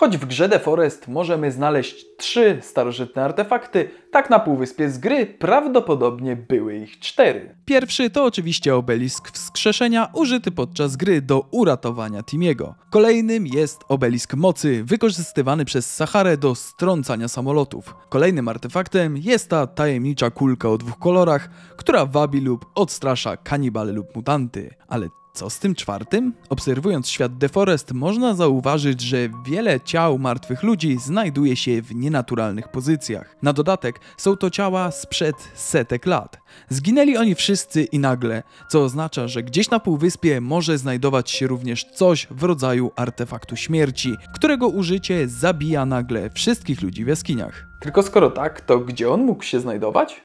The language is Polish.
Choć w grze The Forest możemy znaleźć trzy starożytne artefakty, tak na Półwyspie z gry prawdopodobnie były ich cztery. Pierwszy to oczywiście obelisk wskrzeszenia użyty podczas gry do uratowania Timiego. Kolejnym jest obelisk mocy wykorzystywany przez Saharę do strącania samolotów. Kolejnym artefaktem jest ta tajemnicza kulka o dwóch kolorach, która wabi lub odstrasza kanibale lub mutanty. Ale co z tym czwartym? Obserwując świat Deforest można zauważyć, że wiele ciał martwych ludzi znajduje się w nienaturalnych pozycjach. Na dodatek są to ciała sprzed setek lat. Zginęli oni wszyscy i nagle, co oznacza, że gdzieś na półwyspie może znajdować się również coś w rodzaju artefaktu śmierci, którego użycie zabija nagle wszystkich ludzi w jaskiniach. Tylko skoro tak, to gdzie on mógł się znajdować?